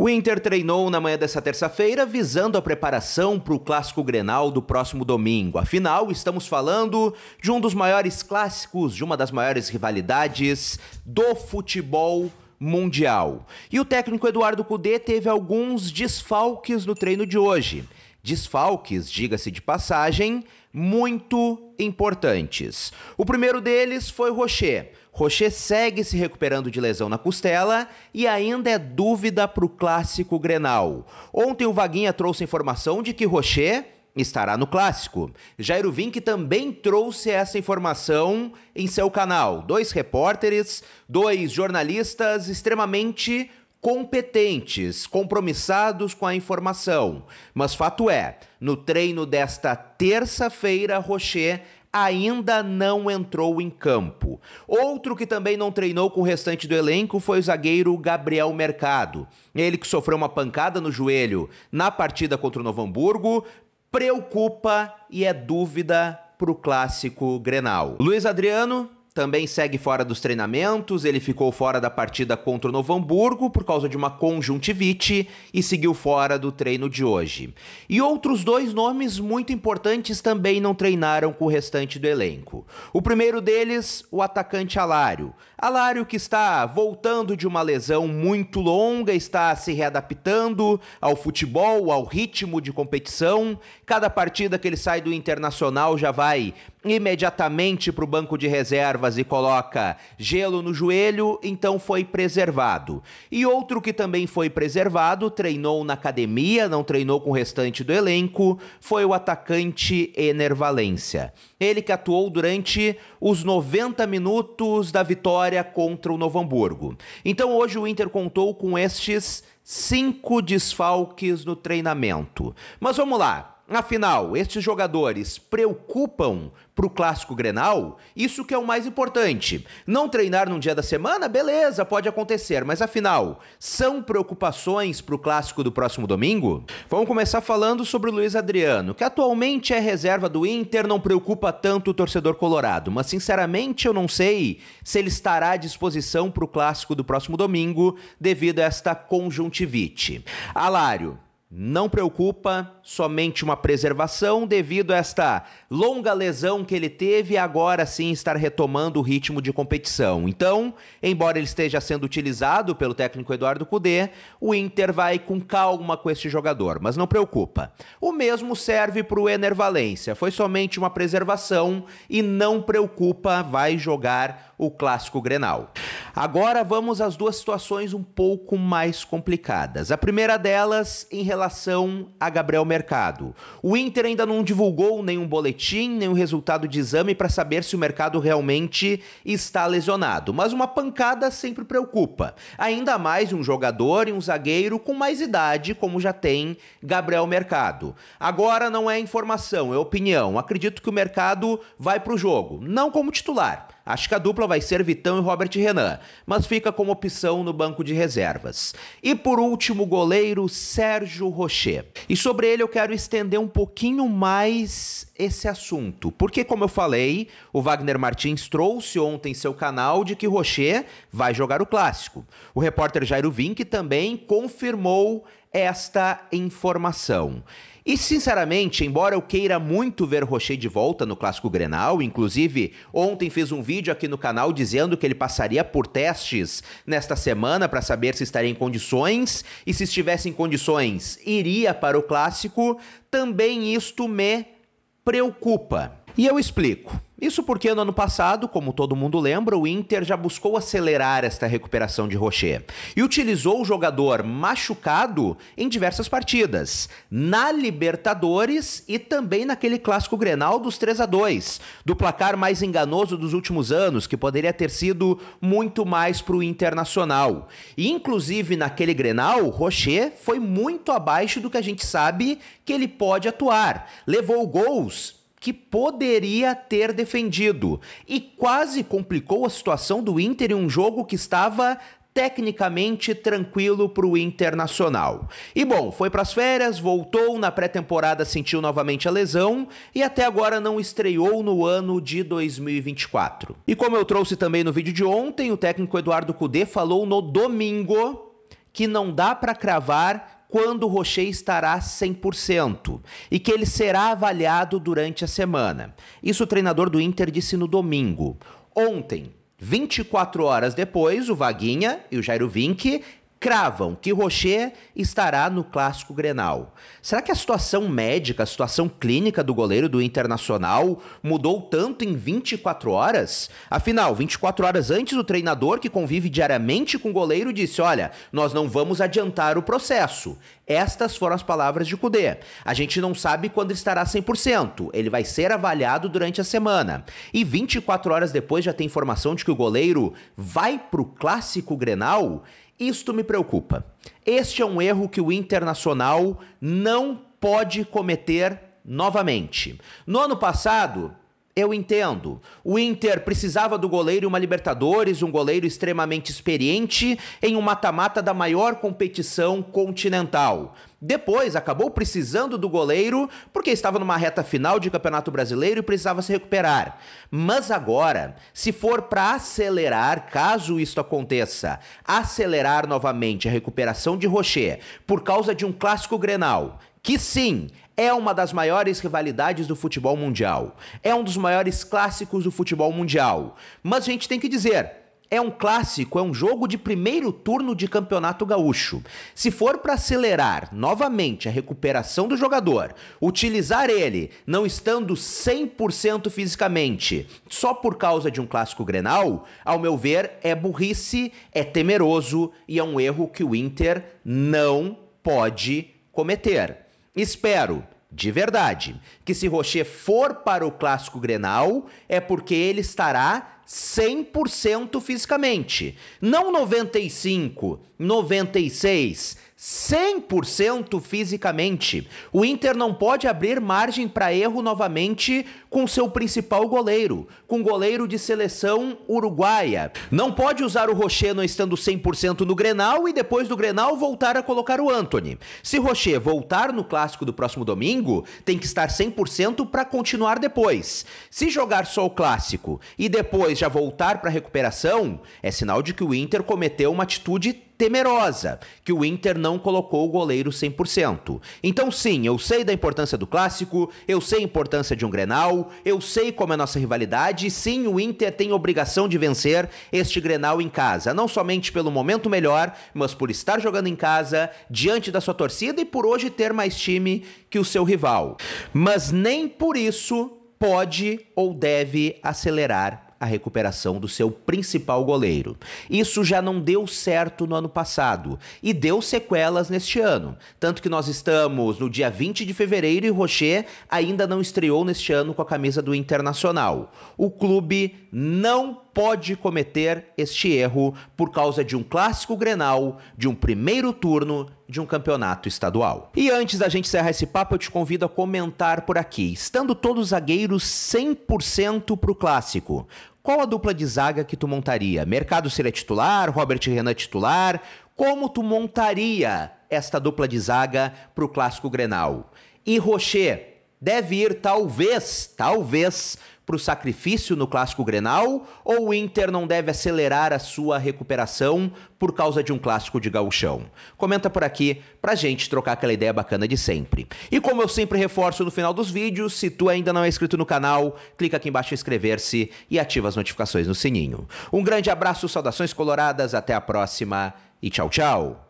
O Inter treinou na manhã dessa terça-feira visando a preparação para o Clássico Grenal do próximo domingo. Afinal, estamos falando de um dos maiores clássicos, de uma das maiores rivalidades do futebol mundial. E o técnico Eduardo Cudê teve alguns desfalques no treino de hoje desfalques, diga-se de passagem, muito importantes. O primeiro deles foi Rocher. Rocher segue se recuperando de lesão na costela e ainda é dúvida para o clássico Grenal. Ontem o Vaguinha trouxe informação de que Rocher estará no clássico. Jairo Vink também trouxe essa informação em seu canal. Dois repórteres, dois jornalistas extremamente competentes, compromissados com a informação. Mas fato é, no treino desta terça-feira, Rocher ainda não entrou em campo. Outro que também não treinou com o restante do elenco foi o zagueiro Gabriel Mercado. Ele que sofreu uma pancada no joelho na partida contra o Novo Hamburgo, preocupa e é dúvida para o clássico Grenal. Luiz Adriano também segue fora dos treinamentos, ele ficou fora da partida contra o Novo Hamburgo por causa de uma conjuntivite e seguiu fora do treino de hoje. E outros dois nomes muito importantes também não treinaram com o restante do elenco. O primeiro deles, o atacante Alário. Alário que está voltando de uma lesão muito longa, está se readaptando ao futebol, ao ritmo de competição. Cada partida que ele sai do Internacional já vai imediatamente para o banco de reservas e coloca gelo no joelho, então foi preservado. E outro que também foi preservado, treinou na academia, não treinou com o restante do elenco, foi o atacante Enervalência. Valência. Ele que atuou durante os 90 minutos da vitória vitória contra o Novo Hamburgo. Então hoje o Inter contou com estes cinco desfalques no treinamento. Mas vamos lá. Afinal, estes jogadores preocupam para o clássico Grenal? Isso que é o mais importante. Não treinar num dia da semana, beleza, pode acontecer, mas afinal, são preocupações para o clássico do próximo domingo? Vamos começar falando sobre o Luiz Adriano, que atualmente é reserva do Inter, não preocupa tanto o torcedor colorado, mas sinceramente eu não sei se ele estará à disposição para o clássico do próximo domingo devido a esta conjuntivite. Alário, não preocupa, somente uma preservação devido a esta longa lesão que ele teve e agora sim estar retomando o ritmo de competição. Então, embora ele esteja sendo utilizado pelo técnico Eduardo Cudê, o Inter vai com calma com este jogador, mas não preocupa. O mesmo serve para o Ener Valência, foi somente uma preservação e não preocupa, vai jogar o clássico Grenal. Agora vamos às duas situações um pouco mais complicadas. A primeira delas em relação relação a Gabriel Mercado. O Inter ainda não divulgou nenhum boletim, nenhum resultado de exame para saber se o mercado realmente está lesionado, mas uma pancada sempre preocupa. Ainda mais um jogador e um zagueiro com mais idade, como já tem Gabriel Mercado. Agora não é informação, é opinião. Acredito que o mercado vai para o jogo, não como titular Acho que a dupla vai ser Vitão e Robert Renan, mas fica como opção no banco de reservas. E por último, goleiro Sérgio Rocher. E sobre ele eu quero estender um pouquinho mais esse assunto, porque como eu falei, o Wagner Martins trouxe ontem seu canal de que Rocher vai jogar o clássico. O repórter Jairo Vink também confirmou esta informação. E sinceramente, embora eu queira muito ver Rocher de volta no Clássico Grenal, inclusive ontem fez um vídeo aqui no canal dizendo que ele passaria por testes nesta semana para saber se estaria em condições e se estivesse em condições, iria para o Clássico, também isto me preocupa. E eu explico. Isso porque no ano passado, como todo mundo lembra, o Inter já buscou acelerar esta recuperação de Rocher e utilizou o jogador machucado em diversas partidas, na Libertadores e também naquele clássico Grenal dos 3 a 2, do placar mais enganoso dos últimos anos, que poderia ter sido muito mais para o Internacional. E inclusive naquele Grenal, Rocher foi muito abaixo do que a gente sabe que ele pode atuar. Levou gols que poderia ter defendido e quase complicou a situação do Inter em um jogo que estava tecnicamente tranquilo para o Internacional. E bom, foi para as férias, voltou na pré-temporada, sentiu novamente a lesão e até agora não estreou no ano de 2024. E como eu trouxe também no vídeo de ontem, o técnico Eduardo Cudê falou no domingo que não dá para cravar quando o Rocher estará 100% e que ele será avaliado durante a semana. Isso o treinador do Inter disse no domingo. Ontem, 24 horas depois, o Vaguinha e o Jairo Vinck cravam que Rocher estará no clássico Grenal. Será que a situação médica, a situação clínica do goleiro do Internacional mudou tanto em 24 horas? Afinal, 24 horas antes o treinador que convive diariamente com o goleiro disse: "Olha, nós não vamos adiantar o processo". Estas foram as palavras de Cudê. A gente não sabe quando estará 100%. Ele vai ser avaliado durante a semana. E 24 horas depois já tem informação de que o goleiro vai pro clássico Grenal? Isto me preocupa. Este é um erro que o Internacional não pode cometer novamente. No ano passado, eu entendo. O Inter precisava do goleiro uma Libertadores, um goleiro extremamente experiente em um mata-mata da maior competição continental. Depois acabou precisando do goleiro porque estava numa reta final de Campeonato Brasileiro e precisava se recuperar. Mas agora, se for para acelerar, caso isso aconteça, acelerar novamente a recuperação de Rocher por causa de um clássico Grenal, que sim, é uma das maiores rivalidades do futebol mundial. É um dos maiores clássicos do futebol mundial. Mas a gente tem que dizer, é um clássico, é um jogo de primeiro turno de Campeonato Gaúcho. Se for para acelerar novamente a recuperação do jogador, utilizar ele não estando 100% fisicamente só por causa de um clássico grenal, ao meu ver, é burrice, é temeroso e é um erro que o Inter não pode cometer. Espero, de verdade, que se Rocher for para o Clássico Grenal, é porque ele estará 100% fisicamente. Não 95, 96, 100% fisicamente. O Inter não pode abrir margem para erro novamente com seu principal goleiro, com goleiro de seleção uruguaia. Não pode usar o não estando 100% no Grenal e depois do Grenal voltar a colocar o Anthony. Se Rocher voltar no clássico do próximo domingo, tem que estar 100% para continuar depois. Se jogar só o clássico e depois já voltar para recuperação, é sinal de que o Inter cometeu uma atitude temerosa, que o Inter não colocou o goleiro 100%. Então, sim, eu sei da importância do clássico, eu sei a importância de um grenal, eu sei como é a nossa rivalidade, sim, o Inter tem obrigação de vencer este grenal em casa, não somente pelo momento melhor, mas por estar jogando em casa, diante da sua torcida e por hoje ter mais time que o seu rival. Mas nem por isso pode ou deve acelerar a recuperação do seu principal goleiro. Isso já não deu certo no ano passado e deu sequelas neste ano. Tanto que nós estamos no dia 20 de fevereiro e Rocher ainda não estreou neste ano com a camisa do Internacional. O clube não pode cometer este erro por causa de um clássico grenal, de um primeiro turno de um campeonato estadual. E antes da gente encerrar esse papo, eu te convido a comentar por aqui. Estando todos os zagueiros 100% pro clássico, qual a dupla de zaga que tu montaria? Mercado seria titular, Robert Renan é titular? Como tu montaria esta dupla de zaga pro clássico Grenal? E Rocher, deve ir talvez, talvez, para o sacrifício no clássico Grenal, ou o Inter não deve acelerar a sua recuperação por causa de um clássico de gauchão? Comenta por aqui para gente trocar aquela ideia bacana de sempre. E como eu sempre reforço no final dos vídeos, se tu ainda não é inscrito no canal, clica aqui embaixo em inscrever-se e ativa as notificações no sininho. Um grande abraço, saudações coloradas, até a próxima e tchau, tchau!